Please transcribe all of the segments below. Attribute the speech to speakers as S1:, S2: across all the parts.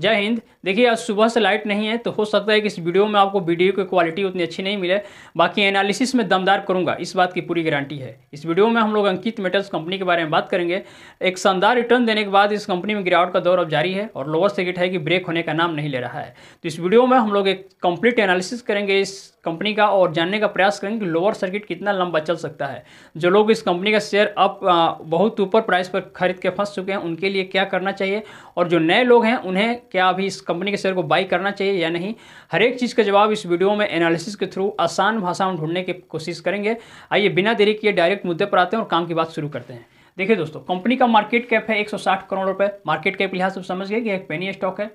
S1: जय हिंद देखिए आज सुबह से लाइट नहीं है तो हो सकता है कि इस वीडियो में आपको वीडियो की क्वालिटी उतनी अच्छी नहीं मिले बाकी एनालिसिस में दमदार करूंगा इस बात की पूरी गारंटी है इस वीडियो में हम लोग अंकित मेटल्स कंपनी के बारे में बात करेंगे एक शानदार रिटर्न देने के बाद इस कंपनी में गिरावट का दौर अब जारी है और लोअर सर्किट है कि ब्रेक होने का नाम नहीं ले रहा है तो इस वीडियो में हम लोग एक कंप्लीट एनालिसिस करेंगे इस कंपनी का और जानने का प्रयास करेंगे कि लोअर सर्किट कितना लंबा चल सकता है जो लोग इस कंपनी का शेयर अब बहुत ऊपर प्राइस पर खरीद के फंस चुके हैं उनके लिए क्या करना चाहिए और जो नए लोग हैं उन्हें क्या अभी इस कंपनी के शेयर को बाई करना चाहिए या नहीं हर एक चीज़ का जवाब इस वीडियो में एनालिसिस के थ्रू आसान भाषा में ढूंढने की कोशिश करेंगे आइए बिना देरी किए डायरेक्ट मुद्दे पर आते हैं और काम की बात शुरू करते हैं देखिए दोस्तों कंपनी का मार्केट कैप है 160 करोड़ रुपए मार्केट कैप लिहाज से समझ गए कि एक पेनी स्टॉक है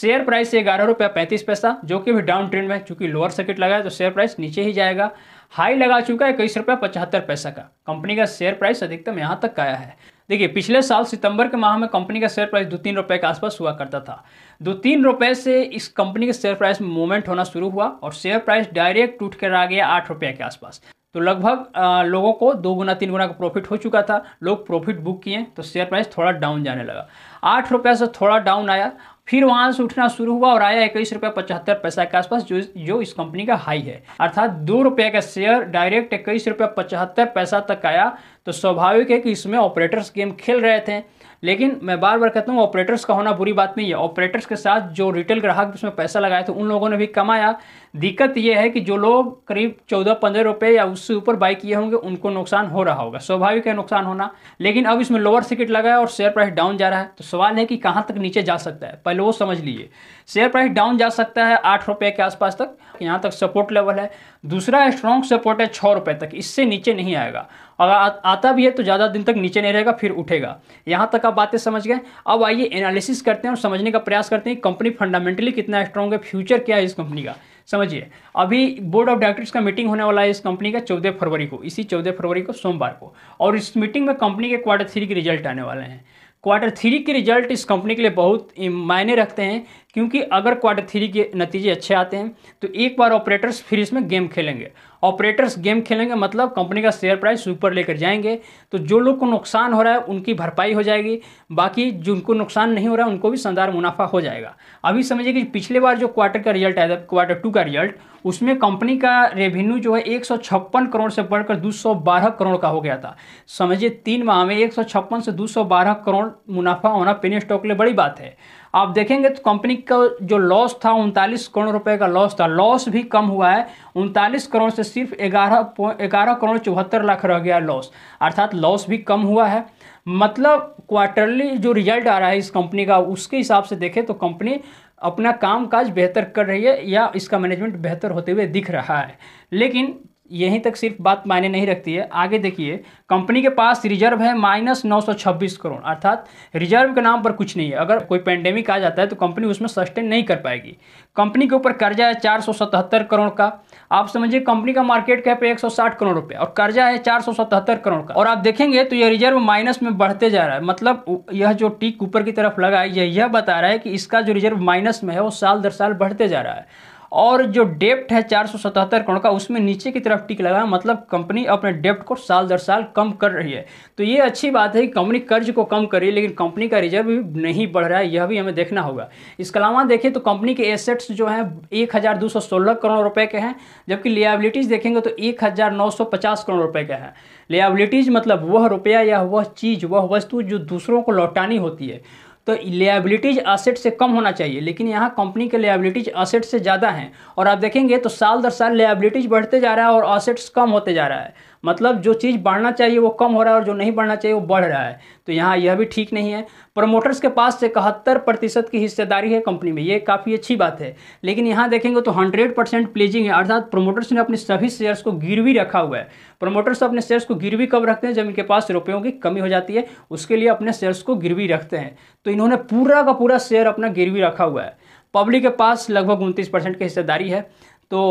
S1: शेयर प्राइस है ग्यारह रुपया पैंतीस पैसा जो कि भी डाउन ट्रेंड में चूंकि लोअर सर्किट लगा है तो शेयर प्राइस नीचे ही जाएगा हाई लगा चुका है इक्कीस रुपया पचहत्तर पैसा का कंपनी का शेयर प्राइस अधिकतम यहाँ तक आया है देखिए पिछले साल सितंबर के माह में कंपनी का शेयर प्राइस दो तीन रुपए के आसपास हुआ करता था दो तीन रुपए से इस कंपनी के शेयर प्राइस में मूवमेंट होना शुरू हुआ और शेयर प्राइस डायरेक्ट टूट कर आ गया आठ रुपये के आसपास तो लगभग लोगों को दो गुना तीन गुना का प्रॉफिट हो चुका था लोग प्रॉफिट बुक किए तो शेयर प्राइस थोड़ा डाउन जाने लगा आठ रुपये से थोड़ा डाउन आया फिर वहां से उठना शुरू हुआ और आया इक्कीस रुपया पचहत्तर पैसा के आसपास जो जो इस कंपनी का हाई है अर्थात दो रुपये का शेयर डायरेक्ट इक्कीस रुपया पचहत्तर पैसा तक आया तो स्वाभाविक है कि इसमें ऑपरेटर्स गेम खेल रहे थे लेकिन मैं बार बार कहता हूँ ऑपरेटर्स का होना बुरी बात नहीं है ऑपरेटर्स के साथ जो रिटेल ग्राहक उसमें पैसा लगाए थे तो उन लोगों ने भी कमाया दिक्कत यह है कि जो लोग करीब चौदह पंद्रह रुपये या उससे ऊपर बाई किए होंगे उनको नुकसान हो रहा होगा स्वाभाविक है नुकसान होना लेकिन अब इसमें लोअर सर्किट लगा है और शेयर प्राइस डाउन जा रहा है तो सवाल है कि कहाँ तक नीचे जा सकता है पहले वो समझ लीजिए शेयर प्राइस डाउन जा सकता है आठ रुपये के आसपास तक यहाँ तक सपोर्ट लेवल है दूसरा स्ट्रॉन्ग सपोर्ट है छः रुपये तक इससे नीचे नहीं आएगा अगर आता भी है तो ज़्यादा दिन तक नीचे नहीं रहेगा फिर उठेगा यहाँ तक आप बातें समझ गए अब आइए एनालिसिस करते हैं और समझने का प्रयास करते हैं कंपनी फंडामेंटली कितना स्ट्रॉन्ग है फ्यूचर क्या है इस कंपनी का समझिए अभी बोर्ड ऑफ डायरेक्टर्स का मीटिंग होने वाला है इस कंपनी का चौदह फरवरी को इसी चौदह फरवरी को सोमवार को और इस मीटिंग में कंपनी के क्वार्टर थ्री के रिजल्ट आने वाले हैं क्वार्टर थ्री के रिजल्ट इस कंपनी के लिए बहुत मायने रखते हैं क्योंकि अगर क्वार्टर थ्री के नतीजे अच्छे आते हैं तो एक बार ऑपरेटर्स फिर इसमें गेम खेलेंगे ऑपरेटर्स गेम खेलेंगे मतलब कंपनी का शेयर प्राइस ऊपर लेकर जाएंगे तो जो लोग को नुकसान हो रहा है उनकी भरपाई हो जाएगी बाकी जिनको नुकसान नहीं हो रहा है उनको भी शानदार मुनाफा हो जाएगा अभी समझिए कि पिछले बार जो क्वार्टर का रिजल्ट आया था क्वार्टर टू का रिजल्ट उसमें कंपनी का रेवेन्यू जो है एक करोड़ से बढ़कर दो करोड़ का हो गया था समझिए तीन माह में एक से दो करोड़ मुनाफा होना पेनी स्टॉक के लिए बड़ी बात है आप देखेंगे तो कंपनी का जो लॉस था उनतालीस करोड़ रुपए का लॉस था लॉस भी कम हुआ है उनतालीस करोड़ से सिर्फ ग्यारह ग्यारह करोड़ चौहत्तर लाख रह गया लॉस अर्थात लॉस भी कम हुआ है मतलब क्वार्टरली जो रिजल्ट आ रहा है इस कंपनी का उसके हिसाब से देखें तो कंपनी अपना काम काज बेहतर कर रही है या इसका मैनेजमेंट बेहतर होते हुए दिख रहा है लेकिन यहीं तक सिर्फ बात मायने नहीं रखती है आगे देखिए कंपनी के पास रिजर्व है माइनस नौ सौ छब्बीस करोड़ अर्थात रिजर्व के नाम पर कुछ नहीं है अगर कोई पेंडेमिक आ जाता है तो कंपनी उसमें सस्टेन नहीं कर पाएगी कंपनी के ऊपर कर्जा है चार सौ सतहत्तर करोड़ का आप समझिए कंपनी का मार्केट कैप है एक सौ साठ करोड़ रुपये और कर्जा है चार सौ सतहत्तर करोड़ का और आप देखेंगे तो यह रिजर्व माइनस में बढ़ते जा रहा है मतलब यह जो टीक ऊपर की तरफ लगा है यह बता रहा है कि इसका जो रिजर्व माइनस में है वो साल दर साल बढ़ते जा रहा है और जो डेप्ट है चार करोड़ का उसमें नीचे की तरफ टिक लगा मतलब कंपनी अपने डेप्ट को साल दर साल कम कर रही है तो ये अच्छी बात है कि कंपनी कर्ज को कम कर रही है लेकिन कंपनी का रिजर्व भी नहीं बढ़ रहा है यह भी हमें देखना होगा इसके अलावा देखें तो कंपनी के एसेट्स जो हैं एक करोड़ रुपए के हैं जबकि लियाबिलिटीज़ देखेंगे तो एक करोड़ रुपए के हैं लियाबिलिटीज़ मतलब वह रुपया या वह चीज़ वह वस्तु जो दूसरों को लौटानी होती है तो लेबिलिटीज असेट से कम होना चाहिए लेकिन यहाँ कंपनी के लेबिलिटीज असेट से ज़्यादा हैं और आप देखेंगे तो साल दर साल लेबिलिटीज बढ़ते जा रहा है और असेट्स कम होते जा रहा है मतलब जो चीज़ बढ़ना चाहिए वो कम हो रहा है और जो नहीं बढ़ना चाहिए वो बढ़ रहा है तो यहाँ यह भी ठीक नहीं है प्रमोटर्स के पास इकहत्तर प्रतिशत की हिस्सेदारी है कंपनी में ये काफ़ी अच्छी बात है लेकिन यहाँ देखेंगे तो हंड्रेड परसेंट प्लेजिंग है अर्थात प्रमोटर्स ने अपने सभी शेयर्स को गिरवी रखा हुआ है प्रमोटर्स अपने शेयर्स को गिरवी कब रखते हैं जब इनके पास रुपयों की कमी हो जाती है उसके लिए अपने शेयर्स को गिरवी रखते हैं तो इन्होंने पूरा का पूरा शेयर अपना गिरवी रखा हुआ है पब्लिक के पास लगभग उनतीस परसेंट की हिस्सेदारी है तो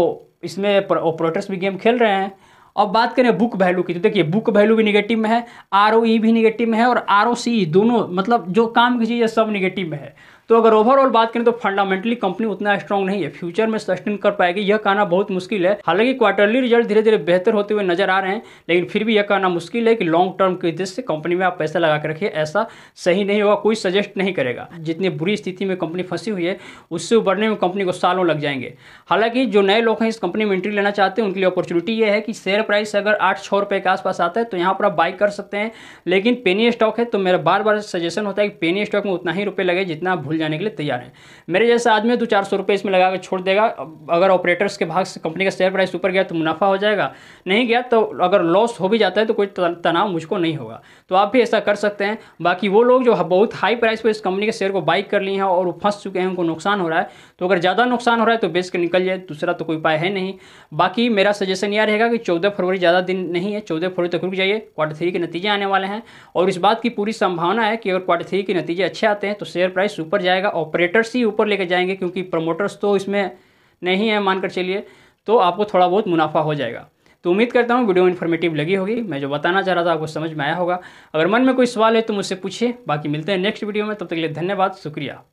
S1: इसमें ऑपरेटर्स भी गेम खेल रहे हैं अब बात करें बुक वैल्यू की तो देखिए बुक वैल्यू भी निगेटिव में है आर e भी निगेटिव में है और आर e दोनों मतलब जो काम की चीज़ है सब निगेटिव में है तो अगर ओवरऑल बात करें तो फंडामेंटली कंपनी उतना स्ट्रांग नहीं है फ्यूचर में सस्टेन कर पाएगी यह कहना बहुत मुश्किल है हालांकि क्वार्टरली रिजल्ट धीरे धीरे बेहतर होते हुए नजर आ रहे हैं लेकिन फिर भी यह कहना मुश्किल है कि लॉन्ग टर्म के उद्देश्य से कंपनी में आप पैसा लगा के रखिए ऐसा सही नहीं होगा कोई सजेस्ट नहीं करेगा जितनी बुरी स्थिति में कंपनी फंसी हुई है उससे उबरने में कंपनी को सालों लग जाएंगे हालांकि जो नए लोग हैं इस कंपनी में एंट्री लेना चाहते हैं उनके लिए अपॉर्चुनिटी ये है कि शेयर प्राइस अगर आठ छः रुपये के आसपास आता है तो यहाँ पर आप बाई कर सकते हैं लेकिन पेनी स्टॉक है तो मेरा बार बार सजेशन होता है कि पेनी स्टॉक में उतना ही रुपये लगे जितना भूल खुल जाने के लिए तैयार हैं मेरे जैसे आदमी है तो चार सौ रुपये इसमें लगा कर छोड़ देगा अगर ऑपरेटर्स के भाग से कंपनी का शेयर प्राइस ऊपर गया तो मुनाफा हो जाएगा नहीं गया तो अगर लॉस हो भी जाता है तो कोई तनाव मुझको नहीं होगा तो आप भी ऐसा कर सकते हैं बाकी वो लोग जो बहुत हाई प्राइस पर इस कंपनी के शेयर को बाइक कर लिए हैं और फंस चुके हैं उनको नुकसान हो रहा है तो अगर ज़्यादा नुकसान हो रहा है तो बेच के निकल जाए दूसरा तो कोई उपाय है नहीं बाकी मेरा सजेशन यह रहेगा कि चौदह फरवरी ज़्यादा दिन नहीं है चौदह फरवरी तक रुक जाइए क्वार्टर थ्री के नतीजे आने वाले हैं और इस बात की पूरी संभावना है कि अगर क्वार्टर थ्री के नतीजे अच्छे आते हैं तो शेयर प्राइस ऊपर जाएगा ऑपरेटर्स ही ऊपर लेके जाएंगे क्योंकि प्रमोटर्स तो इसमें नहीं है मानकर चलिए तो आपको थोड़ा बहुत मुनाफा हो जाएगा तो उम्मीद करता हूँ वीडियो इन्फॉर्मेटिव लगी होगी मैं जो बताना चाह रहा था आपको समझ में आया होगा अगर मन में कोई सवाल है तो मुझसे पूछिए बाकी मिलते हैं नेक्स्ट वीडियो में तब तक के लिए धन्यवाद शुक्रिया